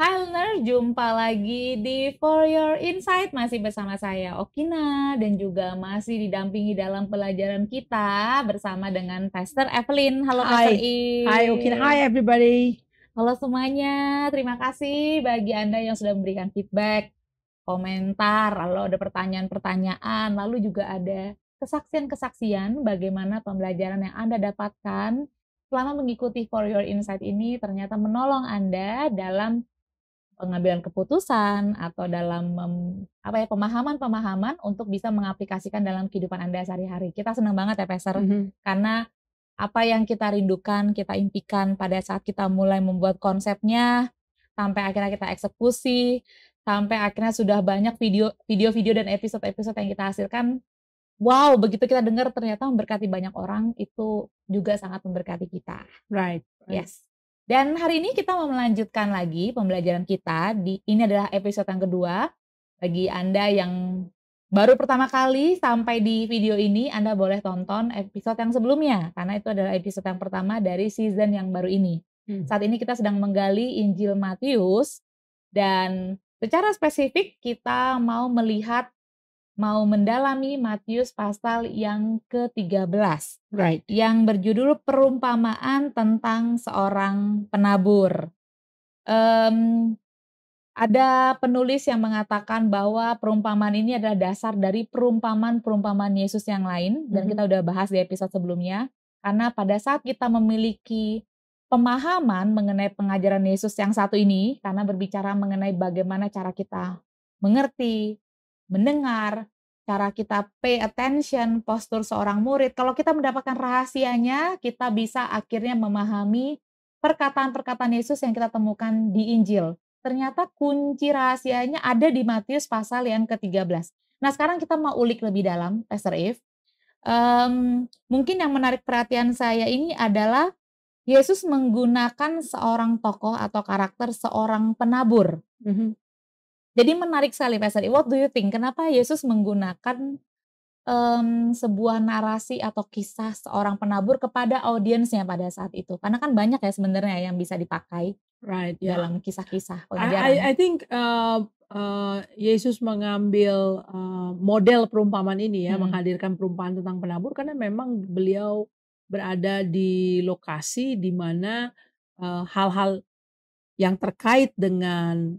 Halo, jumpa lagi di For Your Insight masih bersama saya Okina dan juga masih didampingi dalam pelajaran kita bersama dengan Pastor Evelyn. Halo Pastor Hi. I. Hi Okina, hi everybody. Halo semuanya, terima kasih bagi Anda yang sudah memberikan feedback, komentar, lalu ada pertanyaan-pertanyaan, lalu juga ada kesaksian-kesaksian bagaimana pembelajaran yang Anda dapatkan selama mengikuti For Your Insight ini ternyata menolong Anda dalam pengambilan keputusan atau dalam apa ya pemahaman-pemahaman untuk bisa mengaplikasikan dalam kehidupan Anda sehari-hari. Kita senang banget ya Peser mm -hmm. karena apa yang kita rindukan, kita impikan pada saat kita mulai membuat konsepnya sampai akhirnya kita eksekusi, sampai akhirnya sudah banyak video video-video dan episode-episode yang kita hasilkan wow, begitu kita dengar ternyata memberkati banyak orang itu juga sangat memberkati kita. Right. Yes. Dan hari ini kita mau melanjutkan lagi pembelajaran kita. Di ini adalah episode yang kedua. Bagi Anda yang baru pertama kali sampai di video ini, Anda boleh tonton episode yang sebelumnya karena itu adalah episode yang pertama dari season yang baru ini. Hmm. Saat ini kita sedang menggali Injil Matius dan secara spesifik kita mau melihat mau mendalami Matius pasal yang ke-13. Right. Yang berjudul perumpamaan tentang seorang penabur. Um, ada penulis yang mengatakan bahwa perumpamaan ini adalah dasar dari perumpamaan-perumpamaan Yesus yang lain dan mm -hmm. kita udah bahas di episode sebelumnya. Karena pada saat kita memiliki pemahaman mengenai pengajaran Yesus yang satu ini karena berbicara mengenai bagaimana cara kita mengerti, mendengar, cara kita pay attention, postur seorang murid. Kalau kita mendapatkan rahasianya, kita bisa akhirnya memahami perkataan-perkataan Yesus yang kita temukan di Injil. Ternyata kunci rahasianya ada di Matius pasal yang ke-13. Nah sekarang kita mau ulik lebih dalam, Pastor Eve. Um, mungkin yang menarik perhatian saya ini adalah Yesus menggunakan seorang tokoh atau karakter seorang penabur. Mm -hmm. Jadi menarik sekali Pastor. What do you think? Kenapa Yesus menggunakan um, sebuah narasi atau kisah seorang penabur kepada audiensnya pada saat itu? Karena kan banyak ya sebenarnya yang bisa dipakai right, yeah. dalam kisah-kisah I, I, I think uh, uh, Yesus mengambil uh, model perumpamaan ini ya, hmm. menghadirkan perumpamaan tentang penabur karena memang beliau berada di lokasi di mana uh, hal -hal yang terkait dengan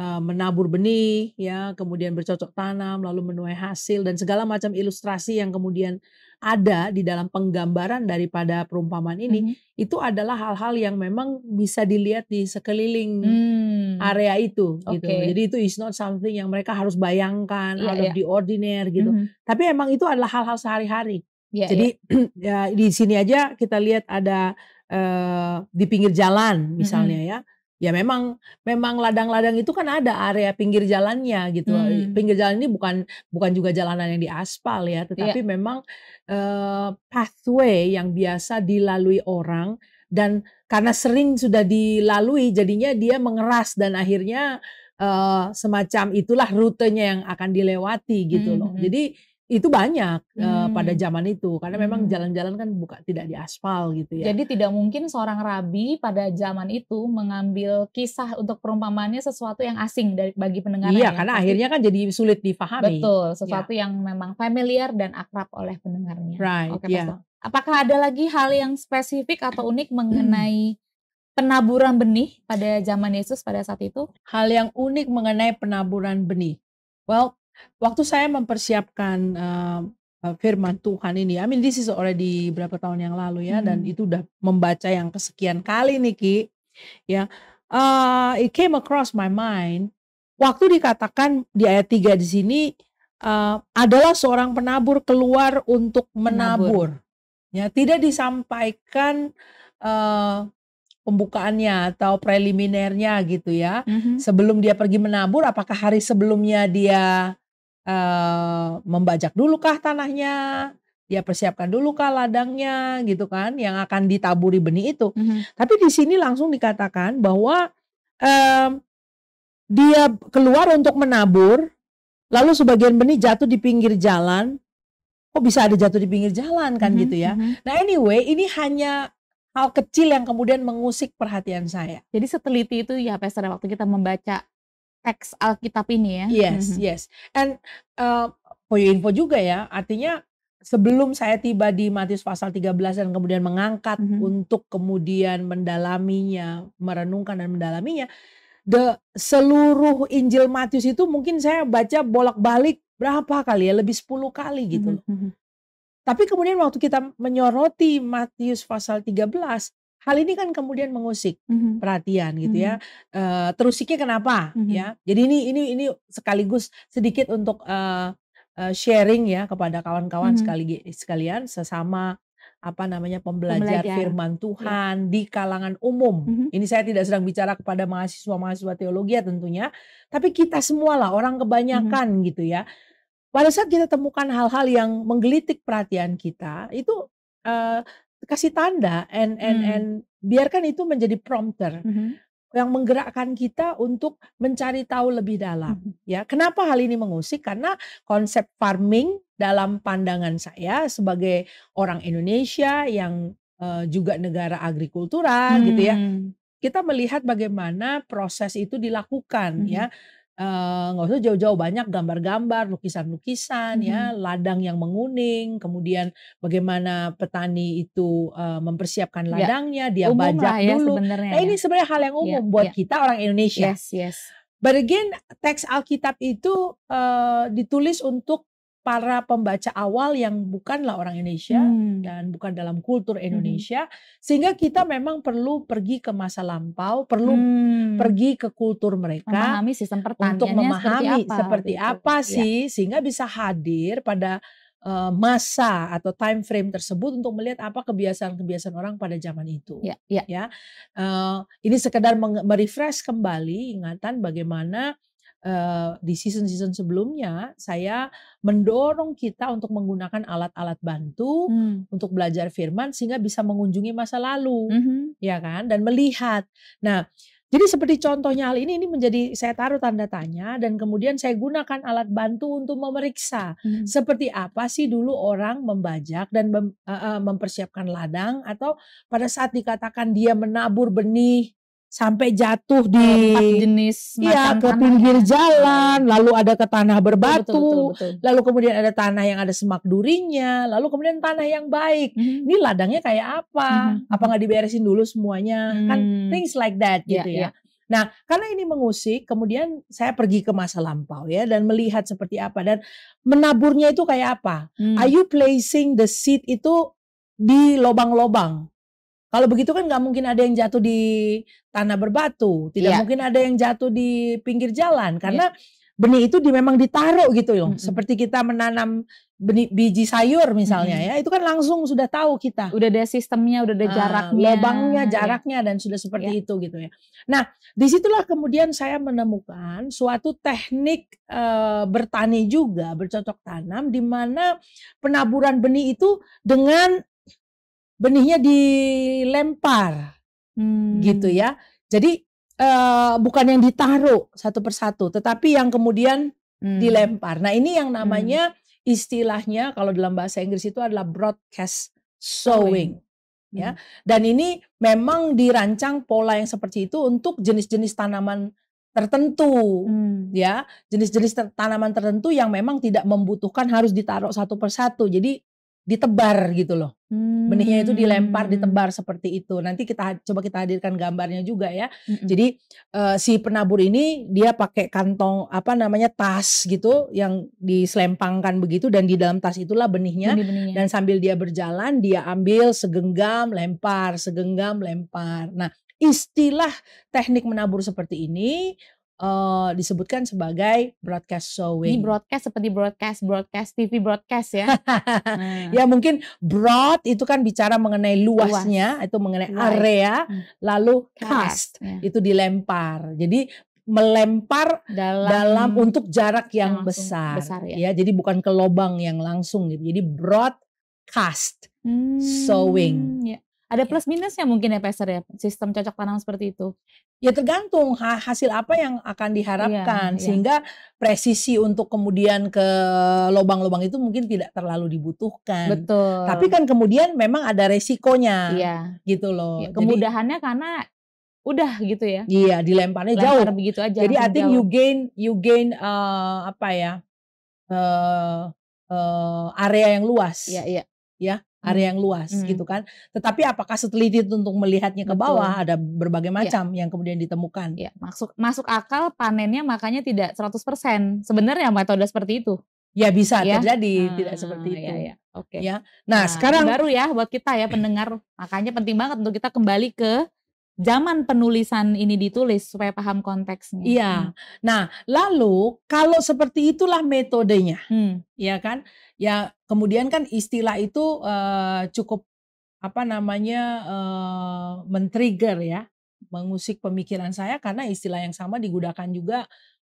menabur benih ya kemudian bercocok tanam lalu menuai hasil dan segala macam ilustrasi yang kemudian ada di dalam penggambaran daripada perumpamaan ini mm -hmm. itu adalah hal-hal yang memang bisa dilihat di sekeliling mm. area itu okay. gitu jadi itu is not something yang mereka harus bayangkan yeah, out of yeah. the ordinary gitu mm -hmm. tapi emang itu adalah hal-hal sehari-hari yeah, jadi yeah. Iya. ya, di sini aja kita lihat ada uh, di pinggir jalan misalnya mm -hmm. ya ya memang memang ladang-ladang itu kan ada area pinggir jalannya gitu hmm. pinggir jalan ini bukan bukan juga jalanan yang diaspal ya iya. tetapi yeah. memang uh, pathway yang biasa dilalui orang dan karena sering sudah dilalui jadinya dia mengeras dan akhirnya uh, semacam itulah rutenya yang akan dilewati gitu hmm, loh hmm. jadi itu banyak eh, hmm. uh, pada zaman itu karena memang hmm. jalan-jalan kan buka tidak di aspal gitu ya. Jadi tidak mungkin seorang rabi pada zaman itu mengambil kisah untuk perumpamannya sesuatu yang asing dari bagi pendengar. Iya, ya. karena Pasti, akhirnya kan jadi sulit difahami Betul, iya. sesuatu ya. yang memang familiar dan akrab oleh pendengarnya. Right. Oke, iya. okay, yeah. Apakah ada lagi hal yang spesifik atau unik mengenai penaburan benih pada zaman Yesus pada saat itu? Hal yang unik mengenai penaburan benih. Well, Waktu saya mempersiapkan uh, firman Tuhan ini, I mean this is already berapa tahun yang lalu ya, hmm. dan itu udah membaca yang kesekian kali nih Ki, ya. Uh, it came across my mind. Waktu dikatakan di ayat 3 di sini uh, adalah seorang penabur keluar untuk menabur. menabur. Ya, tidak disampaikan uh, pembukaannya atau preliminernya gitu ya. Mm -hmm. Sebelum dia pergi menabur, apakah hari sebelumnya dia membajak dulu kah tanahnya, dia ya persiapkan dulu kah ladangnya gitu kan yang akan ditaburi benih itu. Mm-hmm. Tapi di sini langsung dikatakan bahwa um, dia keluar untuk menabur, lalu sebagian benih jatuh di pinggir jalan. Kok bisa ada jatuh di pinggir jalan kan mm-hmm. gitu ya? Mm-hmm. Nah anyway ini hanya hal kecil yang kemudian mengusik perhatian saya. Jadi seteliti itu ya Pastor waktu kita membaca teks Alkitab ini ya. Yes, mm-hmm. yes. And uh, eh, Poyo info juga ya, artinya sebelum saya tiba di Matius pasal 13 dan kemudian mengangkat mm-hmm. untuk kemudian mendalaminya, merenungkan dan mendalaminya, the seluruh Injil Matius itu mungkin saya baca bolak-balik berapa kali ya, lebih 10 kali gitu Mm-hmm. Tapi kemudian waktu kita menyoroti Matius pasal 13, hal ini kan kemudian mengusik mm-hmm. perhatian gitu mm-hmm. ya uh, terusiknya kenapa mm-hmm. ya mhm. jadi ini ini ini sekaligus sedikit untuk uh, uh, sharing ya kepada kawan-kawan mm-hmm. sekali sekalian sesama apa namanya pembelajar, pembelajar. firman iya. Tuhan ya. di kalangan umum. Mm -hmm. Ini saya tidak sedang bicara kepada mahasiswa-mahasiswa teologi ya tentunya, tapi kita semua lah orang mhm. kebanyakan mm -hmm. gitu ya. Pada saat kita temukan hal-hal yang menggelitik perhatian kita, itu uh, kasih tanda and and hmm. and biarkan itu menjadi prompter hmm. yang menggerakkan kita untuk mencari tahu lebih dalam hmm. ya kenapa hal ini mengusik karena konsep farming dalam pandangan saya sebagai orang Indonesia yang uh, juga negara agrikultura hmm. gitu ya hmm. kita melihat bagaimana proses itu dilakukan hmm. ya mm-hmm. Eh, nggak uh, usah jauh-jauh banyak gambar-gambar, lukisan-lukisan, hmm. ya mhm. ladang yang menguning, kemudian bagaimana petani itu uh, mempersiapkan ya, ladangnya, ya. dia bajak ya, dulu. nah ya. ini sebenarnya hal yang ya, umum ya, buat ya. kita orang Indonesia. Yes, yes. But teks Alkitab itu uh, ditulis untuk para pembaca awal yang bukanlah orang Indonesia hmm. dan bukan dalam kultur hmm. Indonesia hmm. sehingga kita memang perlu pergi ke masa lampau, perlu hmm. pergi ke kultur mereka memahami sistem untuk memahami seperti apa, seperti gitu. Iya. sih ya. sehingga bisa hadir pada eh, masa atau time frame tersebut untuk melihat apa kebiasaan-kebiasaan orang pada zaman itu. Iya, iya. Ya, ya. ya. Uh, ini sekedar merefresh kembali ingatan bagaimana uh, di season-season sebelumnya saya mendorong kita untuk menggunakan alat-alat bantu hmm. untuk belajar firman sehingga bisa mengunjungi masa lalu, mm -hmm. ya kan? Dan melihat. Nah, jadi seperti contohnya hal ini, ini menjadi saya taruh tanda tanya dan kemudian saya gunakan alat bantu untuk memeriksa hmm. seperti apa sih dulu orang membajak dan mem, uh, mempersiapkan ladang atau pada saat dikatakan dia menabur benih sampai jatuh di Empat jenis iya ke pinggir ya. jalan lalu ada ke tanah berbatu betul, betul, betul, betul. lalu kemudian ada tanah yang ada semak durinya lalu kemudian tanah yang baik hmm ini ladangnya kayak apa hmm apa nggak diberesin dulu semuanya kan hmm kan things like that iya, gitu yeah, ya yeah. nah karena ini mengusik kemudian saya pergi ke masa lampau ya dan melihat seperti apa dan menaburnya itu kayak apa mm. are you placing the seed itu di lobang-lobang kalau begitu kan nggak mungkin ada yang jatuh di tanah berbatu, tidak yeah. mungkin ada yang jatuh di pinggir jalan iya. karena yeah. benih itu di, memang ditaruh gitu loh. Mm -hmm. Seperti kita menanam benih biji sayur misalnya mm -hmm. ya, itu kan langsung sudah tahu kita. Udah ada sistemnya, udah ada ah, jaraknya, uh, lubangnya, iya. jaraknya yeah. dan sudah seperti yeah. itu gitu ya. Nah, disitulah kemudian saya menemukan suatu teknik uh, bertani juga bercocok tanam di mana penaburan benih itu dengan benihnya dilempar hmm. gitu ya. Jadi uh, bukan yang ditaruh satu persatu, tetapi yang kemudian hmm. dilempar. Nah ini yang hmm. namanya hmm. istilahnya kalau dalam bahasa Inggris itu adalah broadcast sowing. Ya, hmm. dan ini memang dirancang pola yang seperti itu untuk jenis-jenis tanaman tertentu hmm. ya jenis-jenis tanaman tertentu yang memang tidak membutuhkan harus ditaruh satu persatu jadi ditebar gitu loh. Hmm. Benihnya itu dilempar, hmm. ditebar seperti itu. Nanti kita coba kita hadirkan gambarnya juga ya. Hmm. Jadi uh, si penabur ini dia pakai kantong apa namanya tas gitu yang diselempangkan begitu dan di dalam tas itulah benihnya. Benih dan sambil dia berjalan dia ambil segenggam, lempar, segenggam, lempar. Nah, istilah teknik menabur seperti ini uh, disebutkan sebagai broadcast showing. Ini broadcast seperti broadcast, broadcast TV broadcast ya. Nah. Ya mungkin broad itu kan bicara mengenai luasnya, Luas. itu mengenai Luas. area, hmm. lalu cast, ya. itu dilempar. Jadi melempar dalam, dalam untuk jarak yang, yang besar, besar ya. ya. Jadi bukan ke lubang yang langsung gitu. Jadi broadcast hmm, sewing. Ya. Ada iya. plus minusnya mungkin ya Pastor ya sistem cocok tanam seperti itu. Ya tergantung hasil apa yang akan iya, diharapkan iya, sehingga iya. presisi untuk kemudian ke lubang-lubang itu mungkin tidak terlalu dibutuhkan. Betul. Tapi kan kemudian memang ada resikonya. Iya. Gitu loh. Ya, kemudahannya Jadi, karena udah gitu ya. Iya, dilemparnya Lempar jauh. begitu aja. Jadi I think you gain you gain uh, apa ya? Uh, uh, area yang luas. Iya, iya. Ya, area hmm. yang luas hmm. gitu kan. Tetapi apakah seteliti untuk melihatnya ke bawah Betul. ada berbagai iya. macam ya. yang kemudian ditemukan. Ya, masuk masuk akal panennya makanya tidak 100%. Sebenarnya metode seperti itu. Ya bisa ya. terjadi hmm, tidak seperti iya, itu. Ya, ya. Oke. Okay. Ya. Nah, nah, sekarang baru ya buat kita ya pendengar. Makanya penting banget untuk kita kembali ke zaman penulisan ini ditulis supaya paham konteksnya. Iya. Hmm. Nah, lalu kalau seperti itulah metodenya, hmm. ya kan? Ya kemudian kan istilah itu uh, cukup apa namanya uh, men-trigger ya, mengusik pemikiran saya karena istilah yang sama digunakan juga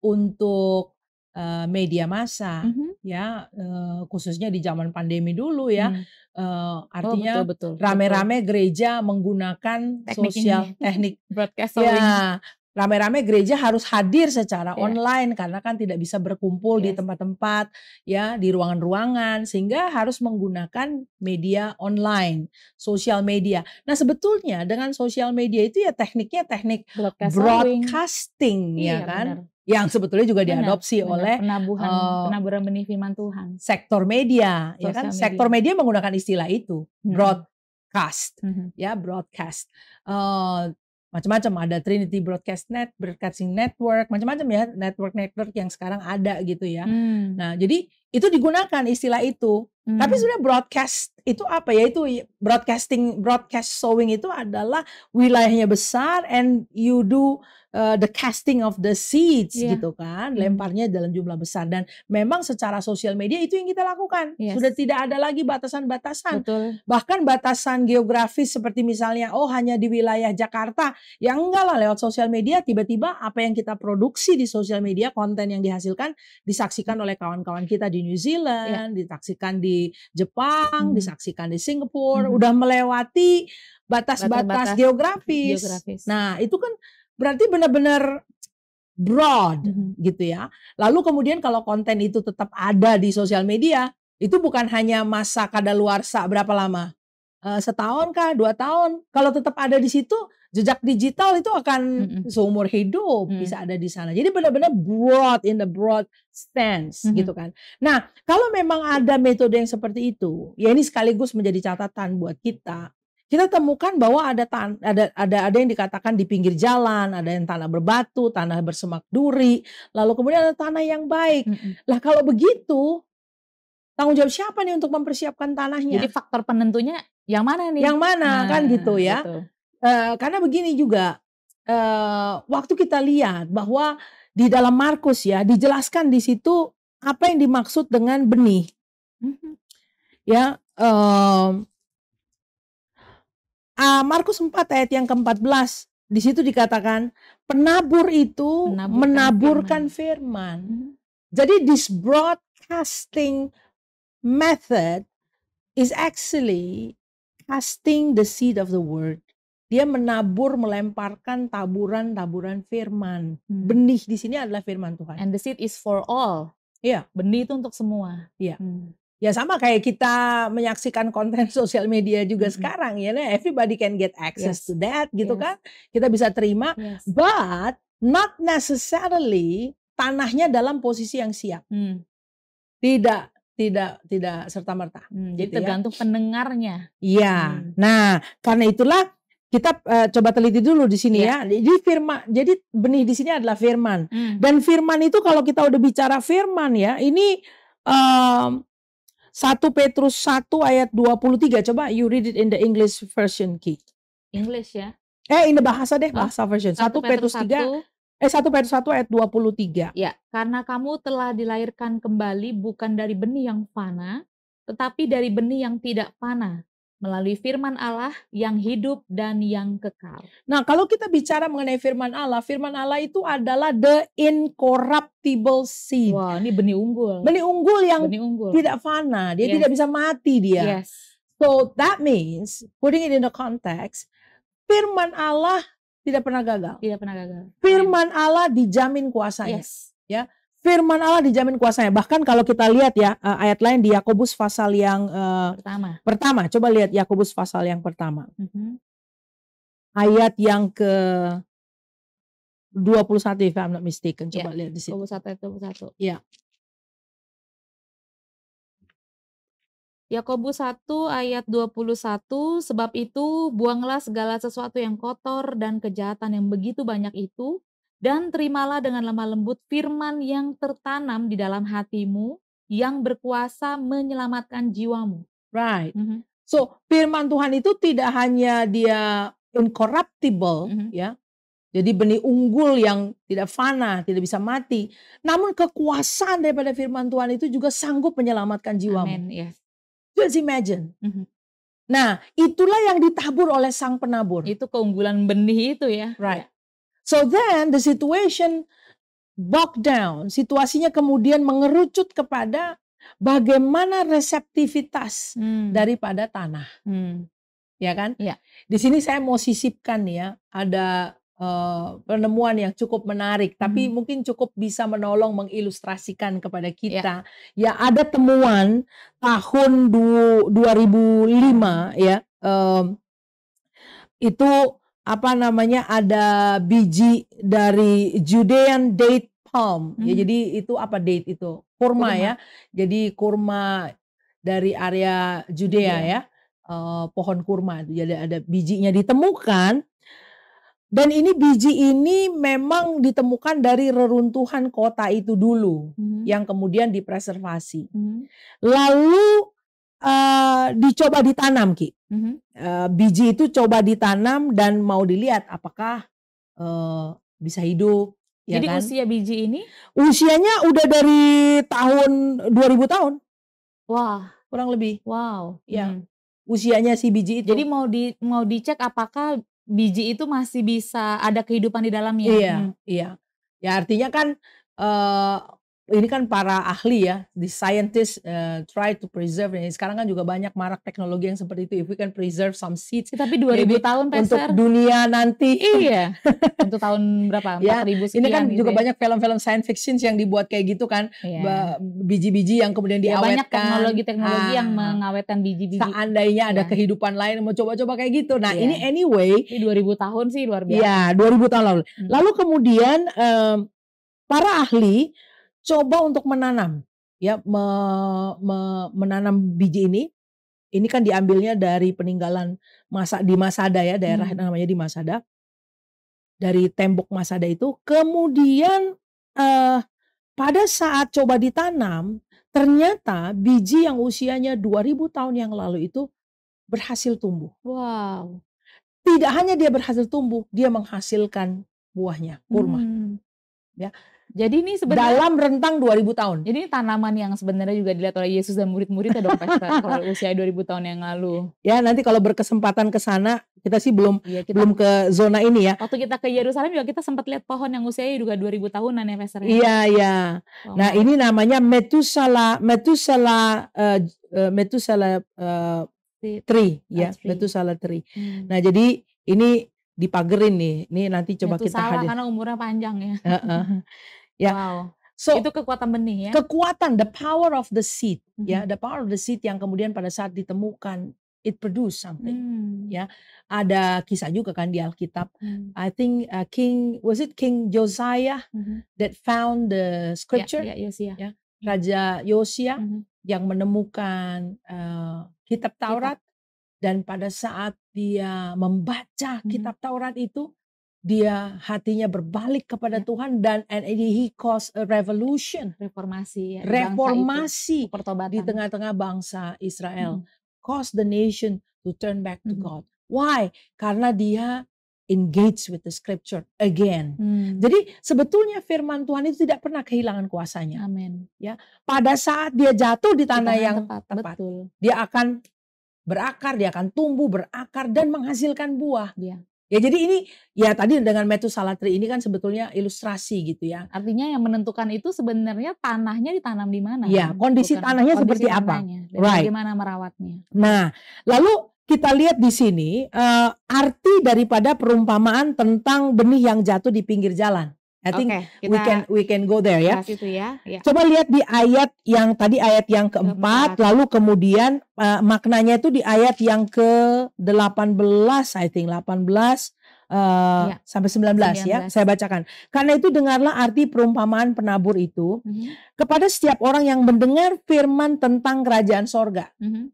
untuk uh, media massa mm -hmm. ya uh, khususnya di zaman pandemi dulu ya mm. uh, artinya rame rame-rame gereja menggunakan teknik sosial ini. teknik broadcast ya rame-rame gereja harus hadir secara yeah. online karena kan tidak bisa berkumpul yes. di iya. tempat-tempat ya di ruangan-ruangan sehingga harus menggunakan media online, sosial media. Nah, sebetulnya dengan sosial media itu ya tekniknya teknik Broadcast broadcasting ya iya, kan. Benar. Yang sebetulnya juga benar, diadopsi benar, oleh penabuhan uh, penaburan benih firman Tuhan. Sektor media ya kan. Media. Sektor media menggunakan istilah itu, hmm. broadcast -hmm. ya broadcast. Uh, macam-macam ada Trinity Broadcast Net, Broadcasting Network, macam-macam ya network-network yang sekarang ada gitu ya. Hmm. Nah, jadi itu digunakan istilah itu. Hmm. Tapi sudah broadcast itu apa ya? Itu broadcasting, broadcast sewing itu adalah wilayahnya besar and you do uh, the casting of the seeds yeah. gitu kan, hmm. lemparnya dalam jumlah besar dan memang secara sosial media itu yang kita lakukan. Yes. Sudah tidak ada lagi batasan-batasan. Bahkan batasan geografis seperti misalnya oh hanya di wilayah Jakarta, yang enggak lah lewat sosial media tiba-tiba apa yang kita produksi di sosial media, konten yang dihasilkan disaksikan oleh kawan-kawan kita di New iya. Zealand, yeah. disaksikan di Jepang, hmm. disaksikan di Singapura, hmm. udah melewati batas-batas geografis. geografis. Nah, itu kan berarti benar-benar broad hmm. gitu ya. Lalu kemudian kalau konten itu tetap ada di sosial media, itu bukan hanya masa kadaluarsa berapa lama? Uh, eh, setahun kah, dua tahun? Kalau tetap ada di situ, jejak digital itu akan mm-hmm. seumur hidup mm-hmm. bisa ada di sana. Jadi benar-benar broad in the broad stance mm-hmm. gitu kan. Nah, kalau memang ada metode yang seperti itu, ya ini sekaligus menjadi catatan buat kita. Kita temukan bahwa ada tan- ada ada ada yang dikatakan di pinggir jalan, ada yang tanah berbatu, tanah bersemak duri, lalu kemudian ada tanah yang baik. Mm-hmm. Lah kalau begitu, tanggung jawab siapa nih untuk mempersiapkan tanahnya? Jadi faktor penentunya yang mana nih? Yang mana nah, kan gitu ya. Gitu. Eh, karena begini juga, uh, waktu kita lihat bahwa di dalam Markus ya dijelaskan di situ apa yang dimaksud dengan benih, mm-hmm. ya. Uh, Markus 4 ayat yang ke-14 di situ dikatakan penabur itu menaburkan, menaburkan firman. firman. Hmm. Jadi this broadcasting method is actually casting the seed of the word. Dia menabur, melemparkan taburan-taburan firman. Hmm. Benih di sini adalah firman Tuhan. And the seed is for all. Iya. Benih itu untuk semua. Iya. Hmm. Ya sama kayak kita menyaksikan konten sosial media juga hmm. sekarang ya, nah, everybody can get access yes. to that gitu yes. kan. Kita bisa terima, yes. but not necessarily tanahnya dalam posisi yang siap. Hmm. Tidak tidak tidak serta merta. Hmm, jadi gitu ya. tergantung ya. pendengarnya. Iya. Hmm. Nah, karena itulah kita uh, coba teliti dulu di sini yeah. ya. Jadi ya. firman, jadi benih di sini adalah firman. Mm. Dan firman itu kalau kita udah bicara firman ya, ini eh, um, 1 Petrus 1 ayat 23. Coba you read it in the English version Ki. English ya. Eh ini bahasa deh, oh. bahasa oh, version. 1, 1 Petrus 3 1, eh 1 Petrus 1 ayat 23. Ya, karena kamu telah dilahirkan kembali bukan dari benih yang fana, tetapi dari benih yang tidak fana, melalui firman Allah yang hidup dan yang kekal. Nah, kalau kita bicara mengenai firman Allah, firman Allah itu adalah the incorruptible seed. Wah, ini benih unggul. Benih unggul yang benih unggul. tidak fana, dia yes. tidak bisa mati dia. Yes. So that means putting it in the context, firman Allah tidak pernah gagal. Tidak pernah gagal. Firman Allah dijamin kuasanya. Yes. Ya firman Allah dijamin kuasanya. Bahkan kalau kita lihat ya eh, ayat lain di Yakobus pasal yang eh, pertama. Pertama, coba lihat Yakobus pasal yang pertama. Mm -hmm. Ayat yang ke 21 if I'm not mistaken. Ya. Coba yeah. lihat di situ. 1 ayat 21. Iya. Yakobus 1 ayat 21, sebab itu buanglah segala sesuatu yang kotor dan kejahatan yang begitu banyak itu dan terimalah dengan lemah lembut firman yang tertanam di dalam hatimu yang berkuasa menyelamatkan jiwamu. Right. Mm -hmm. So, firman Tuhan itu tidak hanya dia incorruptible mm -hmm. ya. Jadi benih unggul yang tidak fana, tidak bisa mati. Namun kekuasaan daripada firman Tuhan itu juga sanggup menyelamatkan jiwamu. Amen, yes. Just imagine. Mm -hmm. Nah, itulah yang ditabur oleh sang penabur. Itu keunggulan benih itu ya. Right. Ya. So then the situation bogged down. Situasinya kemudian mengerucut kepada bagaimana reseptivitas hmm. daripada tanah. Hmm. Ya kan? Ya. Di sini saya mau sisipkan ya, ada uh, penemuan yang cukup menarik, tapi hmm. mungkin cukup bisa menolong mengilustrasikan kepada ya. kita. Ya, ya ada temuan tahun 2005 ya, um, itu apa namanya ada biji dari Judean date palm. Ya, hmm. Ya jadi itu apa date itu? Kurma, kurma. ya. Jadi kurma dari area Judea yeah. ya. Uh, pohon kurma jadi ada bijinya ditemukan dan ini biji ini memang ditemukan dari reruntuhan kota itu dulu hmm. yang kemudian dipreservasi. Hmm. Lalu uh, dicoba ditanam ki mm -hmm. uh, biji itu coba ditanam dan mau dilihat apakah uh, bisa hidup ya jadi kan? usia biji ini usianya udah dari tahun 2000 tahun wah kurang lebih wow ya hmm. usianya si biji itu jadi mau di mau dicek apakah biji itu masih bisa ada kehidupan di dalamnya iya hmm. iya ya artinya kan uh, ini kan para ahli ya, the scientists uh, try to preserve. Ini sekarang kan juga banyak marak teknologi yang seperti itu. If we can preserve some seeds, ya, tapi 2000 Maybe tahun untuk dunia nanti. Iya. untuk tahun berapa? 4000 ya, Ini kan gitu juga ya. banyak film-film science fiction yang dibuat kayak gitu kan. Iya. biji Biji-biji yang kemudian ya, diawetkan. Banyak teknologi-teknologi ah. yang mengawetkan biji-biji. Seandainya ada ya. kehidupan lain mau coba-coba kayak gitu. Nah, ya. ini anyway, ini 2000 tahun sih luar biasa. Iya, 2000 tahun lalu. Hmm. Lalu kemudian um, para ahli coba untuk menanam ya me, me, menanam biji ini ini kan diambilnya dari peninggalan masa di Masada ya daerah hmm. namanya di Masada dari tembok Masada itu kemudian eh, pada saat coba ditanam ternyata biji yang usianya 2000 tahun yang lalu itu berhasil tumbuh. Wow. Tidak hanya dia berhasil tumbuh, dia menghasilkan buahnya, kurma. Hmm. Ya. Jadi ini sebenarnya dalam rentang 2000 tahun. Jadi ini tanaman yang sebenarnya juga dilihat oleh Yesus dan murid-muridnya dong pasti kalau usia 2000 tahun yang lalu. Ya, nanti kalau berkesempatan ke sana kita sih belum ya, kita, belum ke zona ini ya. Waktu kita ke Yerusalem juga kita sempat lihat pohon yang usianya juga 2000 tahunan ya Pastor. Ya? Iya, iya. Oh. Nah, ini namanya Metusala Metusala uh, Metusala uh, eh, eh, eh, tree ya, tree. Ah, iya, Metusala tree. Hmm. Nah, jadi ini dipagerin nih. Ini nanti coba Metusala kita hadir. karena umurnya panjang ya. Uh -uh. Ya. Wow. So, itu kekuatan benih ya. Kekuatan the power of the seed mm -hmm. ya, mm-hmm. the power of the seed yang kemudian pada saat ditemukan it produce something mm. ya ada kisah juga kan di Alkitab Mm. I think uh, King was it King Josiah hmm. that found the ya, scripture ya, ya, Yosia. Mm. ya Raja Yosia hmm. yang menemukan uh, kitab Taurat kitab. dan pada saat dia membaca hmm. kitab Taurat itu dia hatinya berbalik kepada ya. Tuhan dan and he caused a revolution reformasi ya, reformasi di tengah-tengah bangsa Israel hmm. cause the nation to turn back to God why karena dia engage with the scripture again hmm. jadi sebetulnya firman Tuhan itu tidak pernah kehilangan kuasanya amin ya pada saat dia jatuh di tanah, yang tepat, tepat dia akan berakar dia akan tumbuh berakar dan menghasilkan buah ya Ya jadi ini ya tadi dengan metu salatri ini kan sebetulnya ilustrasi gitu ya. Artinya yang menentukan itu sebenarnya tanahnya ditanam di mana? Ya, kondisi Bukan, tanahnya kondisi seperti apa? Dan right. Bagaimana merawatnya? Nah, lalu kita lihat di sini uh, arti daripada perumpamaan tentang benih yang jatuh di pinggir jalan. I think okay, kita we can we can go there ya. Itu ya, ya. Coba lihat di ayat yang tadi ayat yang keempat, keempat. lalu kemudian uh, maknanya itu di ayat yang ke 18 I think 18 Uh, eh, ya. sampai 19, 19 ya saya bacakan karena itu dengarlah arti perumpamaan penabur itu mm -hmm. kepada setiap orang yang mendengar firman tentang kerajaan sorga mm -hmm.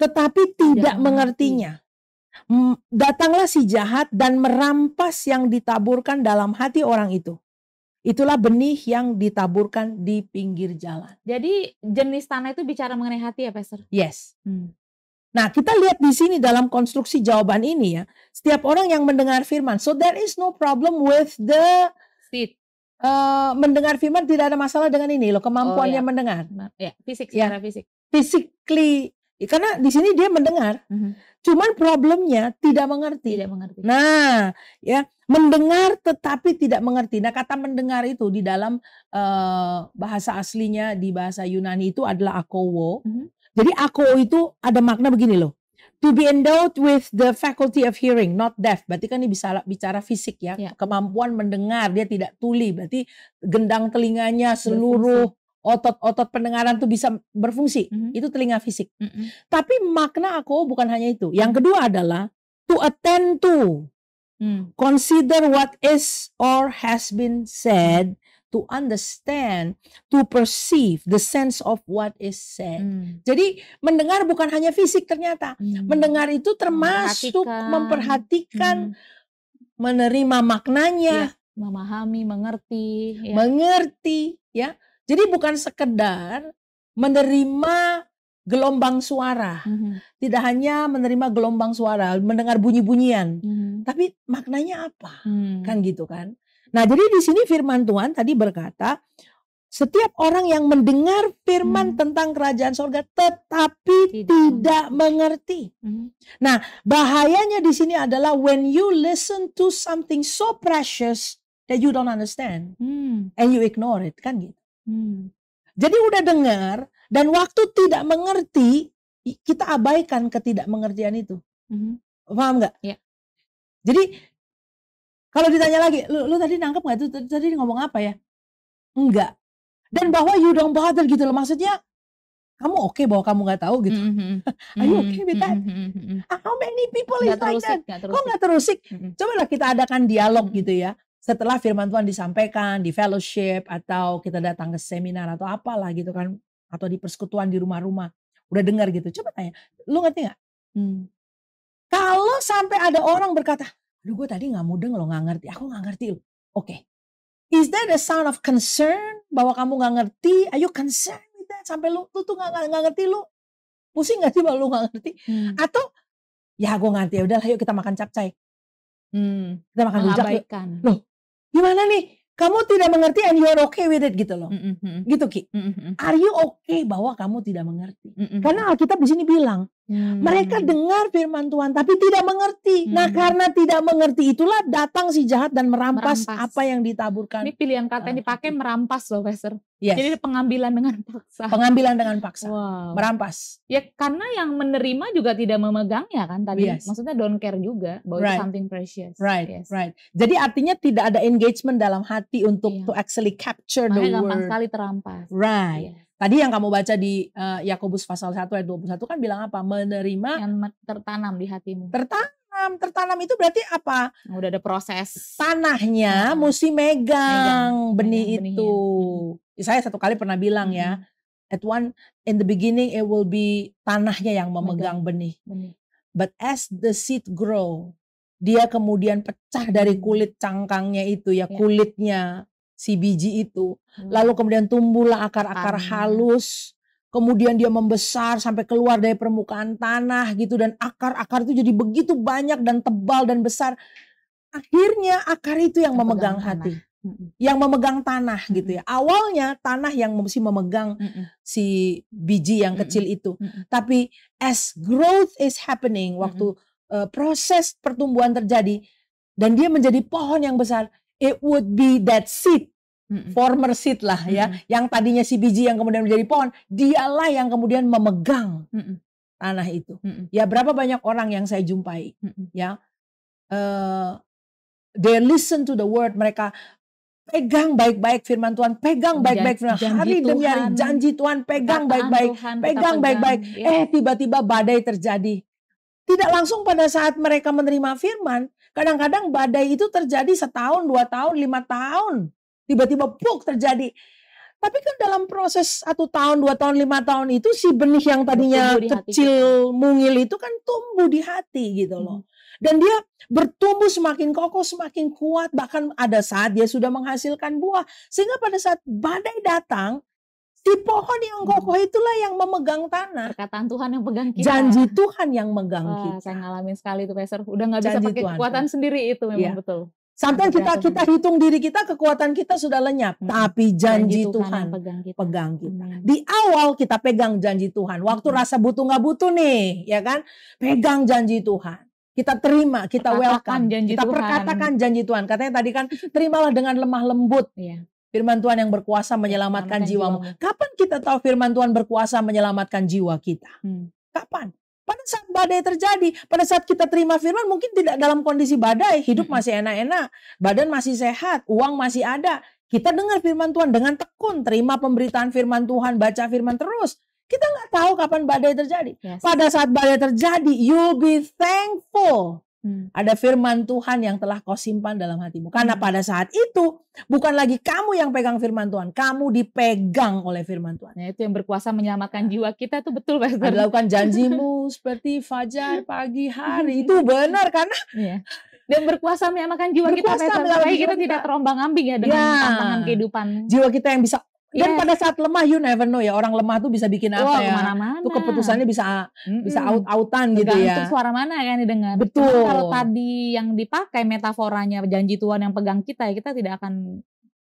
tetapi tidak, tidak mengertinya Datanglah si jahat dan merampas yang ditaburkan dalam hati orang itu. Itulah benih yang ditaburkan di pinggir jalan. Jadi jenis tanah itu bicara mengenai hati ya, Pastor? Yes. Hmm. Nah, kita lihat di sini dalam konstruksi jawaban ini ya. Setiap orang yang mendengar firman, so there is no problem with the seed. Uh, mendengar firman tidak ada masalah dengan ini loh, kemampuannya oh, yeah. mendengar. Ya, fisik ya. secara yeah. fisik. Physically Iya, karena di sini dia mendengar, mm-hmm. cuman problemnya tidak mengerti. Tidak mengerti. Nah, ya mendengar tetapi tidak mengerti. Nah, kata mendengar itu di dalam uh, bahasa aslinya di bahasa Yunani itu adalah akowo. Mm-hmm. Jadi akowo itu ada makna begini loh. To be endowed with the faculty of hearing, not deaf. Berarti kan ini bisa bicara fisik ya, ya. kemampuan mendengar. Dia tidak tuli, berarti gendang telinganya seluruh otot-otot pendengaran tuh bisa berfungsi. Mm -hmm. Itu telinga fisik. Mm -hmm. Tapi makna aku bukan hanya itu. Yang kedua adalah to attend to. Mm. Consider what is or has been said to understand, to perceive the sense of what is said. Mm. Jadi mendengar bukan hanya fisik ternyata. Mm. Mendengar itu termasuk memperhatikan, memperhatikan mm. menerima maknanya, ya, memahami, mengerti, ya. mengerti ya jadi bukan sekedar menerima gelombang suara, mm-hmm. tidak hanya menerima gelombang suara, mendengar bunyi-bunyian, mm-hmm. tapi maknanya apa, mm-hmm. kan gitu kan? Nah, jadi di sini firman Tuhan tadi berkata, setiap orang yang mendengar firman hmm. tentang kerajaan sorga tetapi tidak, tidak mengerti. Hmm. Nah, bahayanya di sini adalah when you listen to something so precious that you don't understand hmm. and you ignore it kan gitu. Hmm. Jadi udah dengar dan waktu tidak mengerti kita abaikan ketidakmengertian itu. Mm -hmm. Paham nggak? Yeah. Jadi kalau ditanya lagi, lu, lu tadi nangkep nggak tuh tadi ngomong apa ya? Enggak. Dan bahwa you don't bother gitu loh maksudnya kamu oke okay bahwa kamu nggak tahu gitu. Mm -hmm. hmm, hmm. Are you okay with ah, How many people gak is terusik, like that? Gak terusik. Kok nggak terusik? Mm -hmm. Cobalah kita adakan dialog mm -hmm. gitu ya setelah firman Tuhan disampaikan di fellowship atau kita datang ke seminar atau apalah gitu kan atau di persekutuan di rumah-rumah udah dengar gitu coba tanya lu ngerti nggak hmm. kalau sampai ada orang berkata aduh gue tadi nggak mudeng lo nggak ngerti aku nggak ngerti lo oke okay. is there a sound of concern bahwa kamu nggak ngerti ayo concern concerned sampai lu lu tuh nggak nggak ngerti lu pusing nggak sih bahwa lu nggak ngerti hmm. atau ya gue ngerti ya udah yuk kita makan capcay hmm. kita makan rujak loh gimana nih? Kamu tidak mengerti and you're okay with it gitu loh. Mm -hmm. Gitu Ki. Mm -hmm. Are you okay bahwa kamu tidak mengerti? Mm -hmm. Karena Alkitab di sini bilang, Hmm. Mereka dengar firman Tuhan tapi tidak mengerti. Hmm. Nah, karena tidak mengerti itulah datang si jahat dan merampas, merampas. apa yang ditaburkan. Ini pilihan kata yang ah, dipakai merampas loh, Pastor. Yes. Jadi pengambilan dengan paksa. Pengambilan dengan paksa. Wow. Merampas. Ya karena yang menerima juga tidak memegangnya kan tadi. Yes. Maksudnya don't care juga bahwa right. something precious. Right. Yes. Right. Jadi artinya tidak ada engagement dalam hati untuk yeah. to actually capture Makanya the word. gampang sekali terampas. Right. Yes. Tadi yang kamu baca di uh, Yakobus pasal 1 ayat 21 kan bilang apa? Menerima yang tertanam di hatimu. Tertanam, tertanam itu berarti apa? Udah ada proses. Tanahnya hmm. mesti megang, megang benih megang ya. itu. Hmm. Saya satu kali pernah bilang hmm. ya, at one in the beginning it will be tanahnya yang memegang megang. benih. benih. But as the seed grow, dia kemudian pecah dari mm. kulit cangkangnya itu ya, ya. kulitnya si biji itu. Hmm. Lalu kemudian tumbuhlah akar-akar halus, kemudian dia membesar sampai keluar dari permukaan tanah gitu dan akar-akar itu jadi begitu banyak dan tebal dan besar. Akhirnya akar itu yang memegang, memegang hati. Tanah. Hmm. Yang memegang tanah gitu ya. Hmm. Awalnya tanah yang mesti memegang hmm, si biji yang kecil itu. Tapi as growth is happening waktu uh, proses pertumbuhan terjadi dan dia menjadi pohon yang besar, it would be that seed Former seed lah ya, mm-hmm. yang tadinya si biji yang kemudian menjadi pohon, dialah yang kemudian memegang mm-hmm. tanah itu. Mm-hmm. Ya berapa banyak orang yang saya jumpai, mm-hmm. ya uh, they listen to the word, mereka pegang baik-baik firman Tuhan, pegang baik-baik firman hari demi hari janji Tuhan, pegang baik-baik, pegang baik-baik. Ya. Eh tiba-tiba badai terjadi, tidak langsung pada saat mereka menerima firman, kadang-kadang badai itu terjadi setahun, dua tahun, lima tahun. Tiba-tiba puk terjadi. Tapi kan dalam proses satu tahun, dua tahun, lima tahun itu si benih yang tadinya kecil, mungil itu kan tumbuh di hati gitu loh. Hmm. Dan dia bertumbuh semakin kokoh, semakin kuat. Bahkan ada saat dia sudah menghasilkan buah. Sehingga pada saat badai datang, di pohon yang kokoh hmm. itulah yang memegang tanah. Perkataan Tuhan yang pegang kita. Janji Tuhan yang megang Wah, Saya ngalamin sekali itu, Pastor. Udah nggak bisa pakai Tuhan. kekuatan sendiri itu memang ya. betul. Sampai kita kita hitung diri kita kekuatan kita sudah lenyap, hmm. tapi janji, janji Tuhan, Tuhan pegang kita. Pegang kita. Hmm. Di awal kita pegang janji Tuhan. Waktu hmm. rasa butuh nggak butuh nih, ya kan? Pegang janji Tuhan. Kita terima, kita perkatakan welcome, janji kita Tuhan. perkatakan janji Tuhan. Katanya tadi kan terimalah dengan lemah lembut. Iya. Firman Tuhan yang berkuasa menyelamatkan jiwamu. Kapan kita tahu firman Tuhan berkuasa menyelamatkan jiwa kita? Hmm. Kapan? Pada saat badai terjadi, pada saat kita terima firman mungkin tidak dalam kondisi badai, hidup hmm. masih enak-enak, badan masih sehat, uang masih ada. Kita dengar firman Tuhan dengan tekun, terima pemberitaan firman Tuhan, baca firman terus. Kita nggak tahu kapan badai terjadi. Pada saat badai terjadi, you'll be thankful. Hmm. Ada firman Tuhan yang telah kau simpan dalam hatimu. Karena hmm. pada saat itu bukan lagi kamu yang pegang firman Tuhan, kamu dipegang oleh firman Tuhan. Ya, itu yang berkuasa menyelamatkan jiwa kita itu betul Pastor. janjimu seperti fajar pagi hari. Hmm. Itu benar karena ya. dan berkuasa menyelamatkan jiwa berkuasa kita supaya kita, kita tidak terombang-ambing ya dengan ya. tantangan kehidupan. Jiwa kita yang bisa dan yes. pada saat lemah you never know ya orang lemah tuh bisa bikin apa oh, ya. Tuh keputusannya bisa mm-hmm. bisa out-outan gitu ya. suara mana ini didengar. Betul. Cuma kalau tadi yang dipakai metaforanya janji Tuhan yang pegang kita ya kita tidak akan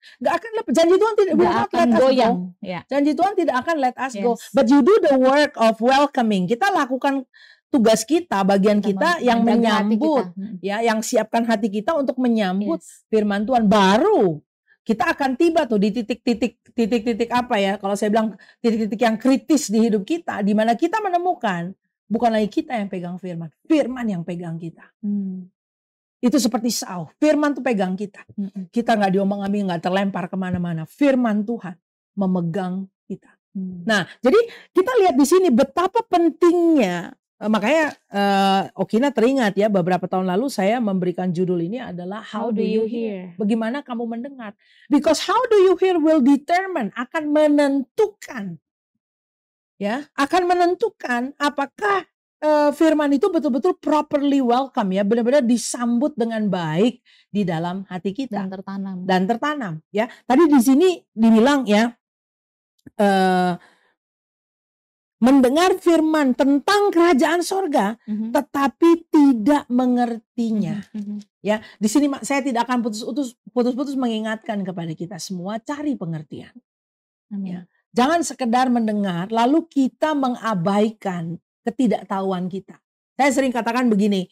Gak akan lepas. Janji Tuhan tidak Gak akan let us goyang. go. Ya. Yeah. Janji Tuhan tidak akan let us yes. go. But you do the work of welcoming. Kita lakukan tugas kita, bagian kita, kita yang menyambut, kita. ya, yang siapkan hati kita untuk menyambut yes. firman Tuhan. Baru kita akan tiba tuh di titik-titik titik-titik apa ya kalau saya bilang titik-titik yang kritis di hidup kita di mana kita menemukan bukan lagi kita yang pegang firman firman yang pegang kita hmm. itu seperti sauh firman tuh pegang kita hmm. kita nggak diomong ambing nggak terlempar kemana-mana firman Tuhan memegang kita hmm. nah jadi kita lihat di sini betapa pentingnya Eh, makanya uh, Okina teringat ya beberapa tahun lalu saya memberikan judul ini adalah How, how do you hear? Bagaimana kamu mendengar? Because how do you hear will determine akan menentukan ya, akan menentukan apakah uh, firman itu betul-betul properly welcome ya, benar-benar disambut dengan baik di dalam hati kita dan tertanam. Dan tertanam ya. Tadi di sini dibilang ya uh, mendengar firman tentang kerajaan sorga mm-hmm. tetapi tidak mengertinya mm-hmm. ya di sini saya tidak akan putus-putus mengingatkan kepada kita semua cari pengertian Amin. ya jangan sekedar mendengar lalu kita mengabaikan ketidaktahuan kita saya sering katakan begini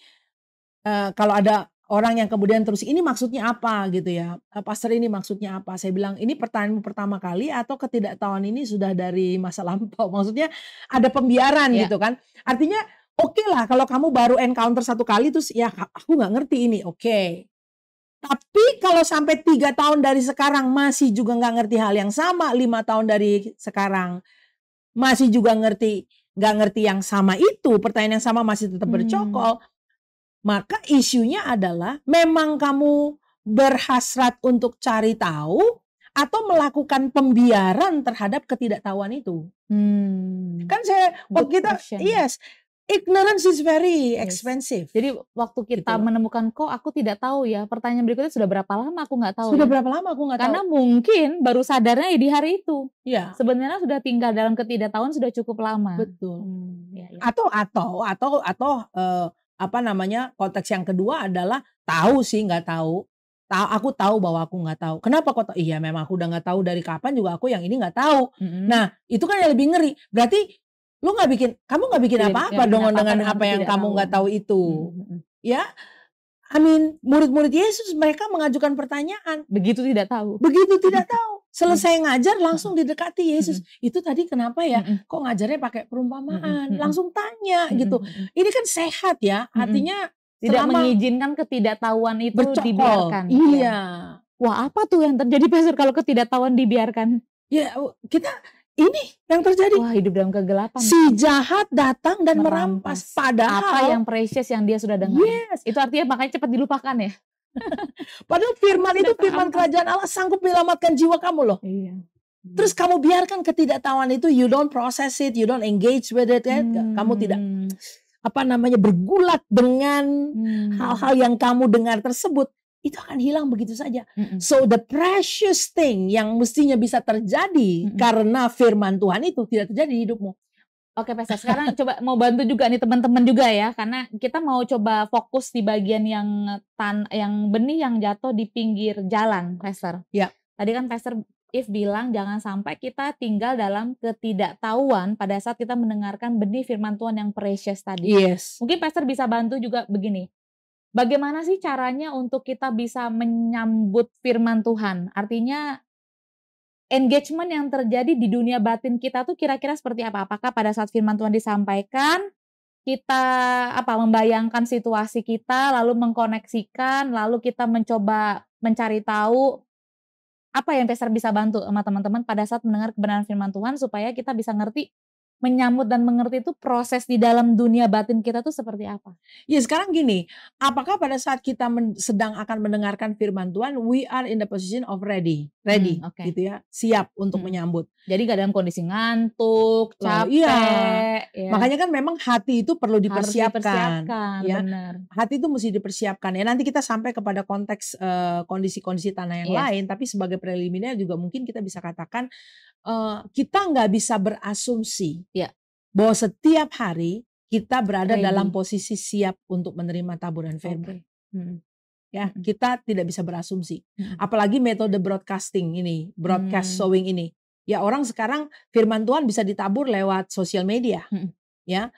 uh, kalau ada orang yang kemudian terus ini maksudnya apa gitu ya eh, pastor ini maksudnya apa saya bilang ini pertanyaan pertama kali atau ketidaktahuan ini sudah dari masa lampau maksudnya ada pembiaran yeah. gitu kan artinya oke okay lah kalau kamu baru encounter satu kali terus ya aku nggak ngerti ini oke okay. tapi kalau sampai tiga tahun dari sekarang masih juga nggak ngerti hal yang sama lima tahun dari sekarang masih juga ngerti nggak ngerti yang sama itu pertanyaan yang sama masih tetap hmm. bercokol hmm maka isunya adalah memang kamu berhasrat untuk cari tahu atau melakukan pembiaran terhadap ketidaktahuan itu. Hmm. Kan saya waktu kita yes, ignorance is very expensive. Yes. Jadi waktu gitu kita gitu. menemukan kok aku tidak tahu ya, pertanyaan berikutnya sudah berapa lama aku nggak tahu. Sudah ya? berapa lama aku nggak tahu. Karena mungkin baru sadarnya ya di hari itu. Ya. Sebenarnya sudah tinggal dalam ketidaktahuan sudah cukup lama. Betul. Hmm, ya, ya. Atau atau atau atau uh, apa namanya konteks yang kedua adalah tahu sih nggak tahu tahu aku tahu bahwa aku nggak tahu kenapa kok iya memang aku udah nggak tahu dari kapan juga aku yang ini nggak tahu mm-hmm. nah itu kan yang lebih ngeri berarti lu nggak bikin kamu nggak bikin apa-apa dong apa dengan apa yang kamu nggak tahu itu mm-hmm. ya I mean murid-murid Yesus mereka mengajukan pertanyaan begitu tidak tahu begitu tidak tahu Selesai hmm. ngajar langsung hmm. didekati Yesus. Hmm. Itu tadi kenapa ya? Kok ngajarnya pakai perumpamaan? Langsung tanya gitu. Ini kan sehat ya. Artinya tidak mengizinkan ketidaktahuan itu bercokol. dibiarkan. Iya. iya. Wah, apa tuh yang terjadi Pastor kalau ketidaktahuan dibiarkan? Ya, kita ini yang terjadi. Wah, hidup dalam kegelapan. Si jahat datang dan merampas. merampas. Padahal apa yang precious yang dia sudah dengar. Yes. Itu artinya makanya cepat dilupakan ya. Padahal firman itu firman kerajaan Allah sanggup menyelamatkan jiwa kamu loh. Iya. Terus kamu biarkan ketidaktahuan itu, you don't process it, you don't engage with it, kan? Hmm. kamu tidak apa namanya bergulat dengan hmm. hal-hal hmm. yang kamu dengar tersebut, itu akan hilang begitu saja. Mm So the precious thing yang mestinya bisa terjadi mm karena firman Tuhan itu tidak terjadi di hidupmu. Oke Pesta, sekarang coba mau bantu juga nih teman-teman juga ya, karena kita mau coba fokus di bagian yang tan yang benih yang jatuh di pinggir jalan, Pester. Ya. Tadi kan Pester If bilang jangan sampai kita tinggal dalam ketidaktahuan pada saat kita mendengarkan benih firman Tuhan yang precious tadi. Yes. Mungkin Pastor bisa bantu juga begini. Bagaimana sih caranya untuk kita bisa menyambut firman Tuhan? Artinya engagement yang terjadi di dunia batin kita tuh kira-kira seperti apa? Apakah pada saat firman Tuhan disampaikan kita apa membayangkan situasi kita lalu mengkoneksikan lalu kita mencoba mencari tahu apa yang peser bisa bantu sama teman-teman pada saat mendengar kebenaran firman Tuhan supaya kita bisa ngerti menyambut dan mengerti itu proses di dalam dunia batin kita tuh seperti apa? Ya sekarang gini, apakah pada saat kita men, sedang akan mendengarkan firman Tuhan, we are in the position of ready, ready, hmm, okay. gitu ya, siap untuk hmm. menyambut. Jadi gak dalam kondisi ngantuk, capek. iya. Ya. Makanya kan memang hati itu perlu dipersiapkan. Harus dipersiapkan ya. benar. Hati itu mesti dipersiapkan. Ya nanti kita sampai kepada konteks eh, kondisi-kondisi uh, tanah yang yes. Iya. lain, tapi sebagai preliminary juga mungkin kita bisa katakan uh, kita nggak bisa berasumsi bahwa setiap hari kita berada Ready. dalam posisi siap untuk menerima taburan firman. Okay. Hmm. Ya, hmm. kita tidak bisa berasumsi. Hmm. Apalagi metode broadcasting ini, broadcast hmm. sowing ini. Ya, orang sekarang firman Tuhan bisa ditabur lewat sosial media. Hmm. Ya.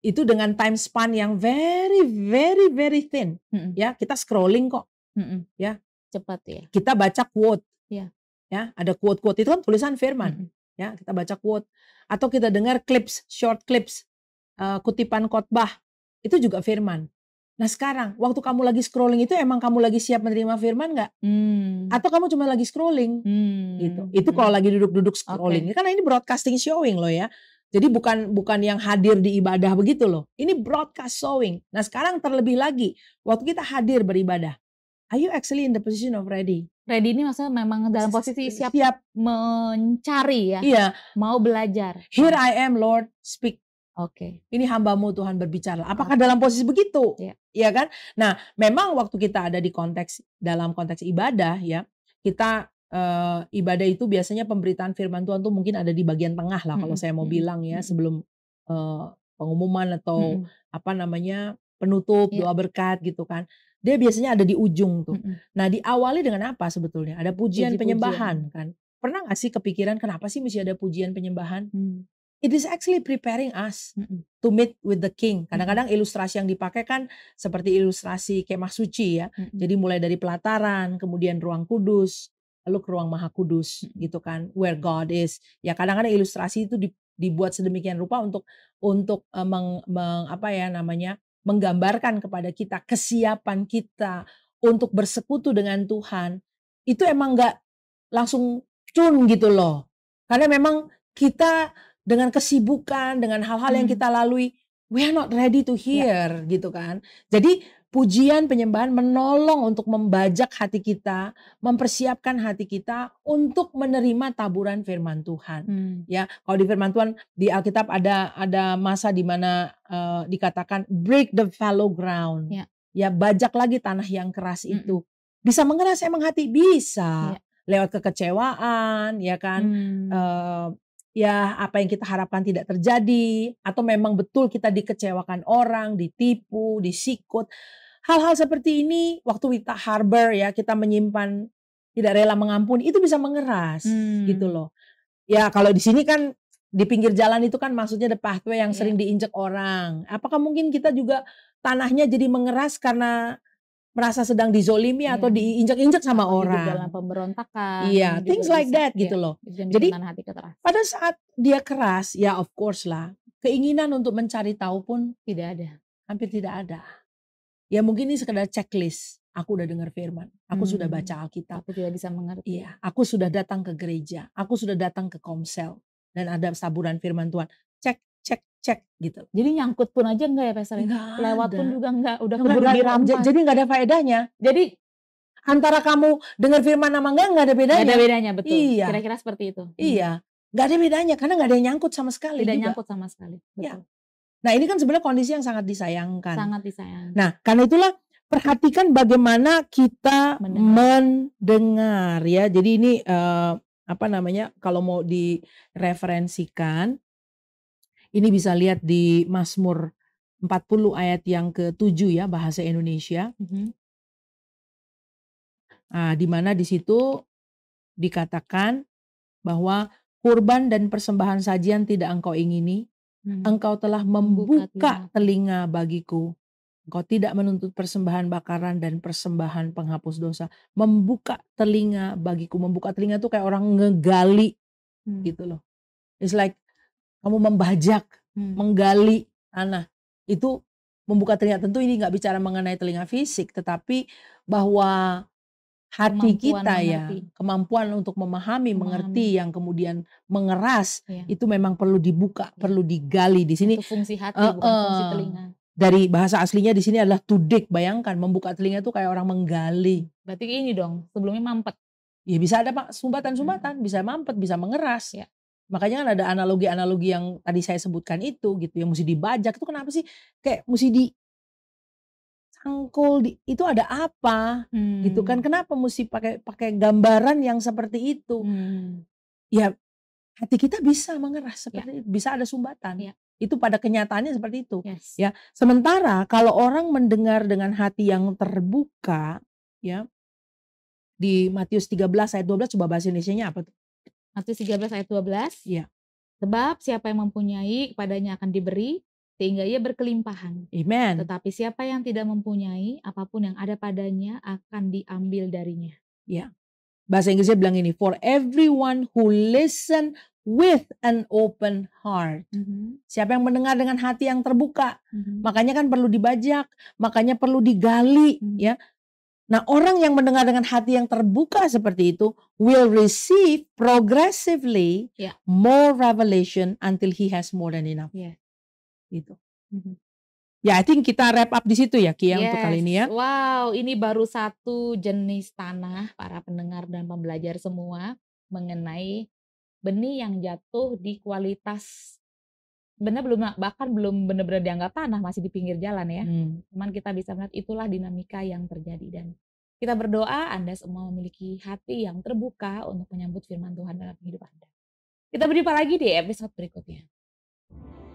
Itu dengan time span yang very very very thin. Hmm. Ya, kita scrolling kok. Hmm. Ya, cepat ya. Kita baca quote. Ya. Ya, ada quote-quote itu kan tulisan firman. Hmm ya kita baca quote atau kita dengar clips short clips uh, kutipan khotbah itu juga firman nah sekarang waktu kamu lagi scrolling itu emang kamu lagi siap menerima firman nggak hmm. atau kamu cuma lagi scrolling hmm. gitu itu hmm. kalau lagi duduk-duduk scrolling okay. Ya, karena ini broadcasting showing loh ya jadi bukan bukan yang hadir di ibadah begitu loh ini broadcast showing nah sekarang terlebih lagi waktu kita hadir beribadah are you actually in the position of ready ready ini maksudnya memang dalam posisi siap, siap. mencari ya. Iya. Mau belajar. Here I am Lord, speak. Oke. Okay. Ini hambamu Tuhan berbicara. Apakah okay. dalam posisi begitu? Iya yeah. kan? Nah, memang waktu kita ada di konteks dalam konteks ibadah ya, kita uh, ibadah itu biasanya pemberitaan firman Tuhan tuh mungkin ada di bagian tengah lah hmm. kalau saya mau hmm. bilang ya sebelum uh, pengumuman atau hmm. apa namanya penutup yeah. doa berkat gitu kan dia biasanya ada di ujung tuh. Mm-hmm. Nah, diawali dengan apa sebetulnya? Ada pujian Puji, penyembahan kan. Pernah gak sih kepikiran kenapa sih mesti ada pujian penyembahan? Mm. It is actually preparing us mm-hmm. to meet with the king. Kadang-kadang ilustrasi yang dipakai kan seperti ilustrasi kemah suci ya. Mm-hmm. Jadi mulai dari pelataran, kemudian ruang kudus, lalu ke ruang maha kudus mm-hmm. gitu kan, where God is. Ya kadang-kadang ilustrasi itu di, dibuat sedemikian rupa untuk untuk eh, meng, meng apa ya namanya menggambarkan kepada kita kesiapan kita untuk bersekutu dengan Tuhan itu emang nggak langsung cun gitu loh karena memang kita dengan kesibukan dengan hal-hal hmm. yang kita lalui we are not ready to ya. hear yeah. gitu kan jadi Pujian penyembahan menolong untuk membajak hati kita, mempersiapkan hati kita untuk menerima taburan firman Tuhan. Hmm. Ya, kalau di firman Tuhan di Alkitab ada ada masa di mana uh, dikatakan break the fallow ground. Ya. ya, bajak lagi tanah yang keras hmm. itu. Bisa mengeras emang hati bisa. Ya lewat kekecewaan ya kan hmm. Eh, ya apa yang kita harapkan tidak terjadi atau memang betul kita dikecewakan orang, ditipu, disikut. Hal-hal seperti ini waktu kita harbor ya kita menyimpan tidak rela mengampuni itu bisa mengeras gitu hmm. gitu loh. Ya kalau di sini kan di pinggir jalan itu kan maksudnya the pathway yang yeah. sering diinjek orang. Apakah mungkin kita juga tanahnya jadi mengeras karena merasa sedang dizolimi yeah. atau iya. diinjak-injak sama orang dalam pemberontakan iya yeah, gitu things like that yeah. gitu loh jadi hati pada saat dia keras ya of course lah keinginan untuk mencari tahu pun tidak ada hampir tidak ada ya mungkin ini sekedar checklist aku udah dengar firman, aku hmm. sudah baca Alkitab, aku tidak bisa mengerti. Iya, aku sudah datang ke gereja, aku sudah datang ke komsel dan ada saburan firman Tuhan cek gitu. Jadi nyangkut pun aja enggak ya Pak Sari? Lewat pun juga enggak, udah enggak, keburu Jadi enggak ada faedahnya. Jadi antara kamu dengar firman nama enggak enggak ada bedanya. Enggak ada bedanya, betul. Iya. Kira-kira seperti itu. Hmm. Iya. Enggak ada bedanya karena enggak ada yang nyangkut sama sekali. Tidak juga. nyangkut sama sekali. Iya. Betul. Ya. Nah, ini kan sebenarnya kondisi yang sangat disayangkan. Sangat disayangkan. Nah, karena itulah perhatikan bagaimana kita mendengar, mendengar ya. Jadi ini uh, apa namanya kalau mau direferensikan ini bisa lihat di Mazmur 40 ayat yang ke-7 ya bahasa Indonesia. Mhm. Nah, di mana di situ dikatakan bahwa kurban dan persembahan sajian tidak engkau ingini. Hmm. Engkau telah membuka, telinga. bagiku. Engkau tidak menuntut persembahan bakaran dan persembahan penghapus dosa. Membuka telinga bagiku. Membuka telinga itu kayak orang ngegali hmm. gitu loh. It's like kamu membajak, hmm. menggali tanah. Itu membuka telinga. Tentu ini nggak bicara mengenai telinga fisik, tetapi bahwa hati kemampuan kita ya, mengerti. ya, kemampuan untuk memahami, memahami, mengerti yang kemudian mengeras ya. itu memang perlu dibuka, ya. perlu digali di sini. fungsi hati uh, bukan uh, fungsi telinga. Dari bahasa aslinya di sini adalah tudik. Bayangkan membuka telinga itu kayak orang menggali. Berarti ini dong, sebelumnya mampet. Ya bisa ada pak sumbatan-sumbatan, hmm. bisa mampet, bisa mengeras. Ya. Makanya kan ada analogi-analogi yang tadi saya sebutkan itu gitu yang mesti dibajak itu kenapa sih kayak mesti di cangkul di, itu ada apa hmm. gitu kan hmm. kenapa mesti pakai pakai gambaran yang seperti itu hmm. ya hati kita bisa mengeras ya. seperti ya. itu bisa ada sumbatan ya. itu pada kenyataannya seperti itu yes. ya sementara kalau orang mendengar dengan hati yang terbuka ya di Matius 13 ayat 12 coba bahasa Indonesia-nya apa tuh Matius 13 ayat 12. Iya. Sebab siapa yang mempunyai kepadanya akan diberi sehingga ia berkelimpahan. Amen. Tetapi siapa yang tidak mempunyai apapun yang ada padanya akan diambil darinya. Ya. Bahasa Inggrisnya bilang ini, for everyone who listen with an open heart. Mm -hmm. Siapa yang mendengar dengan hati yang terbuka. Mm -hmm. Makanya kan perlu dibajak, makanya perlu digali mm -hmm. ya. Nah, orang yang mendengar dengan hati yang terbuka seperti itu will receive progressively yeah. more revelation until he has more than enough. Yeah. Gitu. Mm-hmm. Ya, I think kita wrap up di situ ya, Kia ya, yes. untuk kali ini ya. Wow, ini baru satu jenis tanah para pendengar dan pembelajar semua mengenai benih yang jatuh di kualitas benar belum bahkan belum benar-benar dianggap tanah masih di pinggir jalan ya. Hmm. Cuman kita bisa melihat itulah dinamika yang terjadi dan kita berdoa Anda semua memiliki hati yang terbuka untuk menyambut firman Tuhan dalam hidup Anda. Kita berjumpa lagi di episode berikutnya.